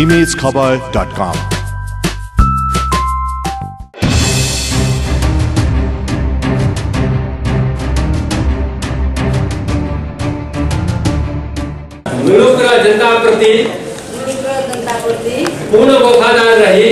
imagekhabar.com विरुद्ध जनता प्रति पूर्ण वफादार रही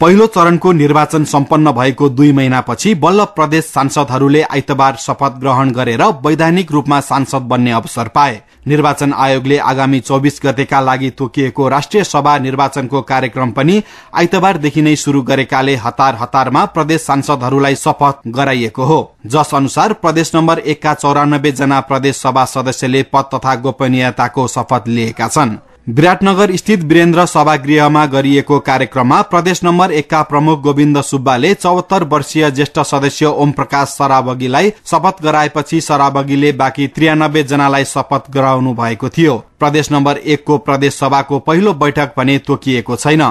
पहिलो चरणको निर्वाचन सम्पन्न भएको दुई महिनापछि बल्ल प्रदेश सांसदहरूले आइतबार शपथ ग्रहण गरेर वैधानिक रूपमा सांसद बन्ने अवसर पाए निर्वाचन आयोगले आगामी चौविस गतेका लागि तोकिएको राष्ट्रिय सभा निर्वाचनको कार्यक्रम पनि आइतबारदेखि नै शुरू गरेकाले हतार हतारमा प्रदेश सांसदहरूलाई शपथ गराइएको हो जस अनुसार प्रदेश नम्बर एकका चौरानब्बे जना प्रदेश सभा सदस्यले पद तथा गोपनीयताको शपथ लिएका छनृ विराटनगर स्थित वीरेन्द्र सभागृहमा गरिएको कार्यक्रममा प्रदेश नम्बर एकका प्रमुख गोविन्द सुब्बाले चौहत्तर वर्षीय ज्येष्ठ सदस्य ओम प्रकाश सराबगीलाई शपथ गराएपछि सराबगीले बाँकी त्रियानब्बे जनालाई शपथ गराउनु भएको थियो प्रदेश नम्बर एकको प्रदेश सभाको पहिलो बैठक भने तोकिएको छैन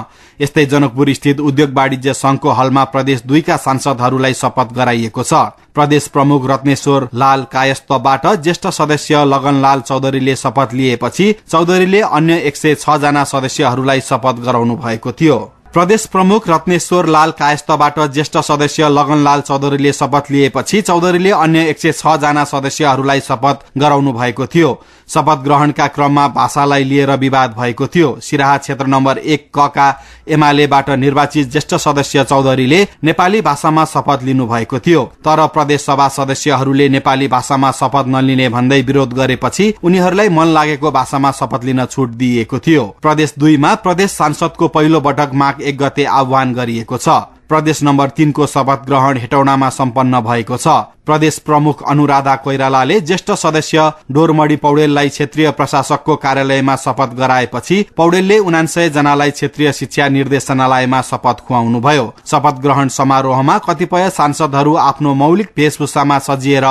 यस्तै जनकपुर स्थित उद्योग वाणिज्य संघको हलमा प्रदेश दुईका सांसदहरूलाई शपथ गराइएको छ प्रदेश प्रमुख रत्नेश्वर लाल कायस्थबाट ज्येष्ठ सदस्य लगनलाल चौधरीले शपथ लिएपछि चौधरीले अन्य एक सय छ जना सदस्यहरूलाई शपथ गराउनु भएको थियो प्रदेश प्रमुख रत्नेश्वर लाल कायस्थबाट ज्येष्ठ सदस्य लगनलाल चौधरीले शपथ लिएपछि चौधरीले अन्य एक सय छ जना सदस्यहरूलाई शपथ गराउनु भएको थियो शपथ ग्रहणका क्रममा भाषालाई लिएर विवाद भएको थियो सिराहा क्षेत्र नम्बर एक कका एमालेबाट निर्वाचित ज्येष्ठ सदस्य चौधरीले नेपाली भाषामा शपथ लिनुभएको थियो तर प्रदेश सभा सदस्यहरूले नेपाली भाषामा शपथ नलिने भन्दै विरोध गरेपछि उनीहरूलाई मन लागेको भाषामा शपथ लिन छुट दिइएको थियो प्रदेश दुईमा प्रदेश सांसदको पहिलो पटक माघ एक गते आह्वान गरिएको छ प्रदेश नम्बर तीनको शपथ ग्रहण हेटौडामा सम्पन्न भएको छ प्रदेश प्रमुख अनुराधा कोइरालाले ज्येष्ठ सदस्य डोरमणी पौडेललाई क्षेत्रीय प्रशासकको कार्यालयमा शपथ गराएपछि पौडेलले उनान्सय जनालाई क्षेत्रीय शिक्षा निर्देशनालयमा शपथ खुवाउनुभयो शपथ ग्रहण समारोहमा कतिपय सांसदहरू आफ्नो मौलिक भेषभूषामा सजिएर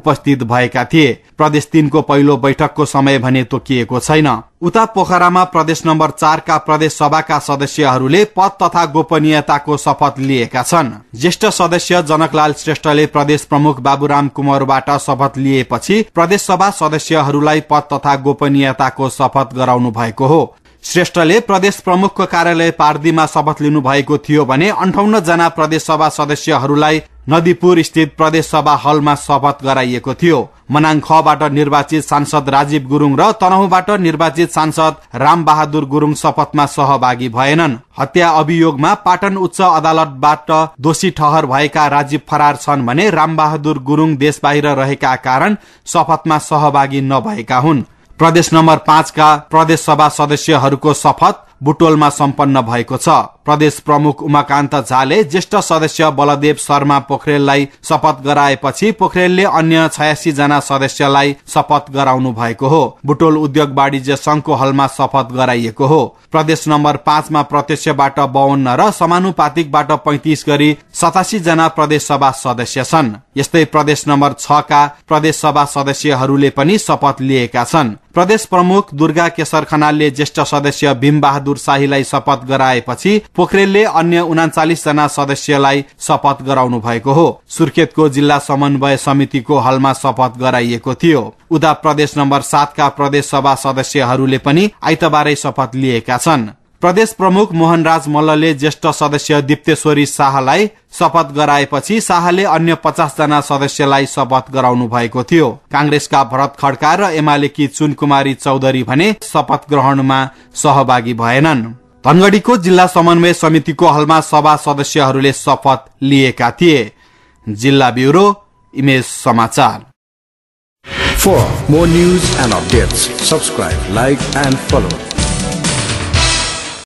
उपस्थित भएका थिए प्रदेश तीनको पहिलो बैठकको समय भने तोकिएको छैन उता पोखरामा प्रदेश नम्बर चारका प्रदेश सभाका सदस्यहरूले पद तथा गोपनीयताको शपथ लिएका छन् ज्येष्ठ सदस्य जनकलाल श्रेष्ठले प्रदेश प्रमुख बाबुराम कुमारबाट शपथ लिएपछि प्रदेश सभा सदस्यहरूलाई पद तथा गोपनीयताको शपथ गराउनु भएको हो श्रेष्ठले प्रदेश प्रमुखको कार्यालय पार्दीमा शपथ लिनु भएको थियो भने अन्ठाउन्न जना प्रदेश सभा सदस्यहरूलाई नदीपुर स्थित प्रदेश सभा हलमा शपथ गराइएको थियो मनाङ खबाट निर्वाचित सांसद राजीव गुरुङ र तनहुबाट निर्वाचित सांसद रामबहादुर गुरुङ शपथमा सहभागी भएनन् हत्या अभियोगमा पाटन उच्च अदालतबाट दोषी ठहर भएका राजीव फरार छन् भने रामबहादुर गुरुङ देश बाहिर रहेका कारण शपथमा सहभागी नभएका हुन् प्रदेश नम्बर पाँचका प्रदेश सभा सदस्यहरूको शपथ बुटोलमा सम्पन्न भएको छ प्रदेश प्रमुख उमाकान्त झाले ज्येष्ठ सदस्य बलदेव शर्मा पोखरेललाई शपथ गराएपछि पोखरेलले अन्य छयासी जना सदस्यलाई शपथ गराउनु भएको हो बुटोल उद्योग वाणिज्य संघको हलमा शपथ गराइएको हो प्रदेश नम्बर पाँचमा प्रत्यक्षबाट बाहन्न र समानुपातिकबाट पैतिस गरी सतासी जना प्रदेश सभा सदस्य छन् यस्तै प्रदेश नम्बर छ का प्रदेश सभा सदस्यहरूले पनि शपथ लिएका छन् प्रदेश प्रमुख दुर्गा केशर खनालले ज्येष्ठ सदस्य भीमबहादुर शाहीलाई शपथ गराएपछि पोखरेलले अन्य उनाचालिस जना सदस्यलाई शपथ गराउनु भएको हो सुर्खेतको जिल्ला समन्वय समितिको हलमा शपथ गराइएको थियो उदा प्रदेश नम्बर सातका प्रदेश सभा सदस्यहरूले पनि आइतबारै शपथ लिएका छन् प्रदेश प्रमुख मोहनराज मल्लले ज्येष्ठ सदस्य दिप्तेश्वरी शाहलाई शपथ गराएपछि शाहले अन्य पचासजना सदस्यलाई शपथ गराउनु भएको थियो कांग्रेसका भरत खड्का र एमालेकी चुन चौधरी भने शपथ ग्रहणमा सहभागी भएनन् धनगढ़ीको जिल्ला समन्वय समितिको हलमा सभा सदस्यहरूले शपथ लिएका थिए जिल्ला ब्युरो इमेज समाचार For more news and updates, subscribe, like and follow